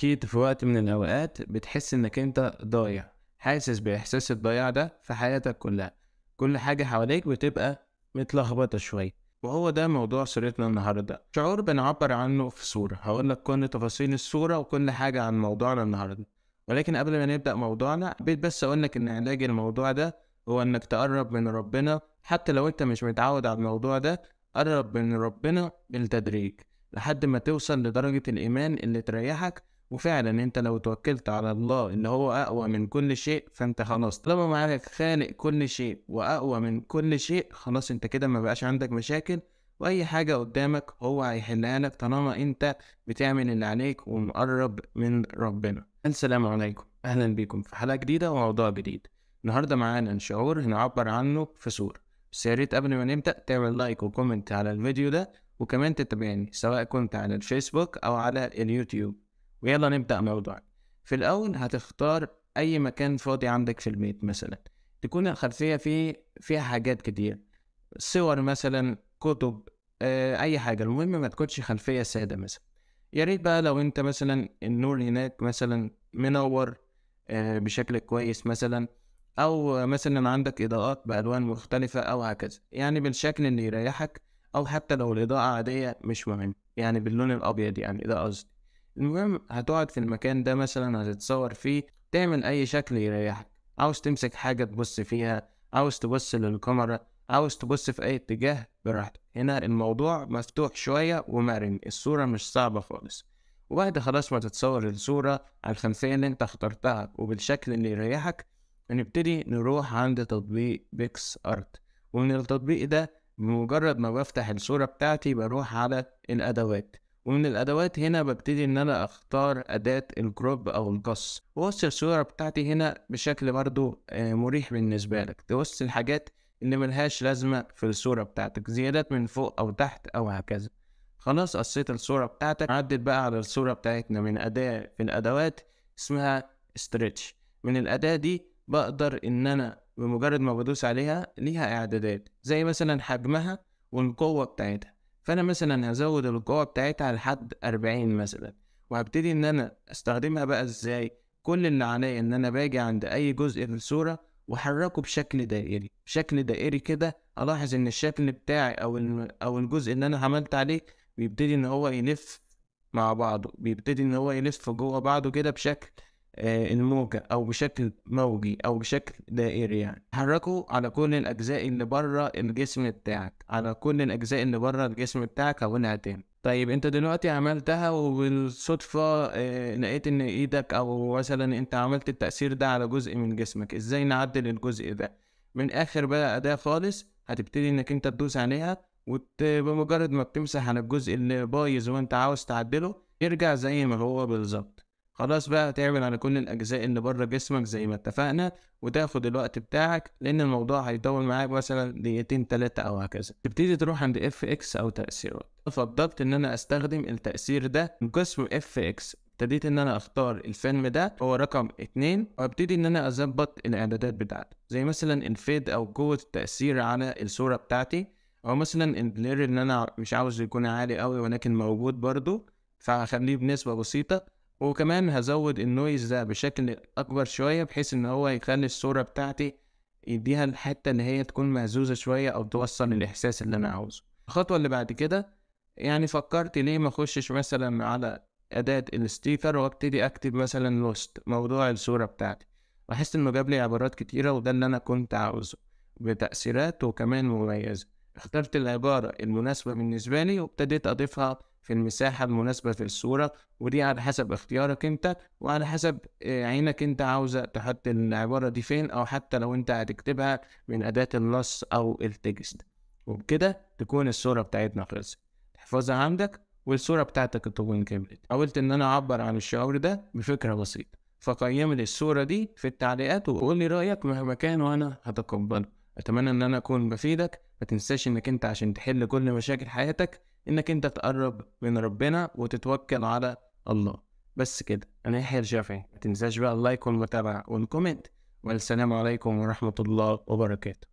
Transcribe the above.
اكيد في وقت من الاوقات بتحس انك انت ضايع حاسس باحساس الضياع ده في حياتك كلها كل حاجه حواليك بتبقى متلخبطه شويه وهو ده موضوع سيرتنا النهارده شعور بنعبر عنه في صوره هقول لك كل تفاصيل الصوره وكل حاجه عن موضوعنا النهارده ولكن قبل ما نبدا موضوعنا حبيت بس اقول لك ان علاج الموضوع ده هو انك تقرب من ربنا حتى لو انت مش متعود على الموضوع ده قرب من ربنا بالتدريج لحد ما توصل لدرجه الايمان اللي تريحك وفعلا انت لو توكلت على الله اللي هو اقوى من كل شيء فانت خلاص طالما معاك خالق كل شيء واقوى من كل شيء خلاص انت كده ما بقاش عندك مشاكل واي حاجه قدامك هو هيحلها لك طالما انت بتعمل اللي عليك ومقرب من ربنا السلام عليكم اهلا بيكم في حلقه جديده وموضوع جديد النهارده معانا شعور هنعبر عنه في صوره بس يا ريت قبل ما نبدا تعمل لايك وكومنت على الفيديو ده وكمان تتابعني سواء كنت على الفيسبوك او على اليوتيوب ويلا نبدأ موضوع في الأول هتختار أي مكان فاضي عندك في البيت مثلا تكون الخلفية فيه فيها حاجات كتير صور مثلا كتب آه، أي حاجة المهم ما تكونش خلفية سادة مثلا يا ريت بقى لو أنت مثلا النور هناك مثلا منور آه، بشكل كويس مثلا أو مثلا عندك إضاءات بألوان مختلفة أو هكذا يعني بالشكل اللي يريحك أو حتى لو الإضاءة عادية مش مهم يعني باللون الأبيض يعني ده قصدي المهم هتقعد في المكان ده مثلا هتتصور فيه تعمل أي شكل يريحك عاوز تمسك حاجة تبص فيها عاوز تبص للكاميرا عاوز تبص في أي اتجاه براحتك هنا الموضوع مفتوح شوية ومرن الصورة مش صعبة خالص وبعد خلاص ما تتصور الصورة على الخمسية اللي انت اخترتها وبالشكل اللي يريحك نبتدي نروح عند تطبيق بيكس ارت ومن التطبيق ده بمجرد ما بفتح الصورة بتاعتي بروح على الأدوات ومن الادوات هنا ببتدي ان انا اختار اداة الجروب او القص ووصل الصورة بتاعتي هنا بشكل برضو آه، مريح بالنسبة لك توصل الحاجات اللي ملهاش لازمة في الصورة بتاعتك زيادات من فوق او تحت او هكذا خلاص قصيت الصورة بتاعتك عدت بقى على الصورة بتاعتنا من أداة في الأدوات اسمها ستريتش من الأداة دي بقدر إن أنا بمجرد ما بدوس عليها ليها إعدادات زي مثلا حجمها والقوة بتاعتها فانا مثلا هزود القوه بتاعتها لحد 40 مثلا وهبتدي ان انا استخدمها بقى ازاي كل اللي عليا ان انا باجي عند اي جزء في الصوره واحركه بشكل دائري بشكل دائري كده الاحظ ان الشكل بتاعي او او الجزء اللي انا عملت عليه بيبتدي ان هو يلف مع بعضه بيبتدي ان هو يلف جوه بعضه كده بشكل آه، الموجة أو بشكل موجي أو بشكل دائري يعني حركه على كل الأجزاء اللي بره الجسم بتاعك على كل الأجزاء اللي بره الجسم بتاعك أو تاني طيب انت دلوقتي عملتها وبالصدفة آه، لقيت ان ايدك او مثلا انت عملت التأثير ده على جزء من جسمك ازاي نعدل الجزء ده من اخر بقى اداة خالص هتبتدي انك انت تدوس عليها وبمجرد ما بتمسح على الجزء اللي بايظ وانت عاوز تعدله يرجع زي ما هو بالظبط خلاص بقى تعمل على كل الأجزاء اللي بره جسمك زي ما اتفقنا وتاخد الوقت بتاعك لأن الموضوع هيطول معاك مثلا دقيقتين تلاتة أو هكذا تبتدي تروح عند اف اكس أو تأثيرات فضلت إن أنا أستخدم التأثير ده من قسم اف اكس ابتديت ان انا اختار الفيلم ده هو رقم اتنين وابتدي ان انا اظبط الاعدادات بتاعته زي مثلا الفيد او قوة التأثير على الصورة بتاعتي او مثلا البلير ان انا مش عاوز يكون عالي قوي ولكن موجود برضو فهخليه بنسبة بسيطة وكمان هزود النويز ده بشكل اكبر شوية بحيث ان هو يخلي الصورة بتاعتي يديها الحتة اللي هي تكون مهزوزة شوية او توصل الاحساس اللي انا عاوزه الخطوة اللي بعد كده يعني فكرت ليه ما اخشش مثلا على اداة الستيكر وابتدي اكتب مثلا لوست موضوع الصورة بتاعتي لاحظت انه جاب لي عبارات كتيرة وده اللي انا كنت عاوزه بتأثيرات وكمان مميزة اخترت العبارة المناسبة بالنسبة لي وابتديت اضيفها في المساحة المناسبة في الصورة ودي على حسب اختيارك انت وعلى حسب آه، عينك انت عاوزة تحط العبارة دي فين او حتى لو انت هتكتبها من اداة النص او التكست وبكده تكون الصورة بتاعتنا خلصت تحفظها عندك والصورة بتاعتك تكون كملت حاولت ان انا اعبر عن الشعور ده بفكرة بسيطة فقيم لي الصورة دي في التعليقات وقول لي رأيك مهما كان وانا هتقبله اتمنى ان انا اكون بفيدك ما تنساش انك انت عشان تحل كل مشاكل حياتك انك انت تقرب من ربنا وتتوكل على الله بس كده انا يحيى الشافعي ما تنساش بقى اللايك والمتابعه والكومنت والسلام عليكم ورحمه الله وبركاته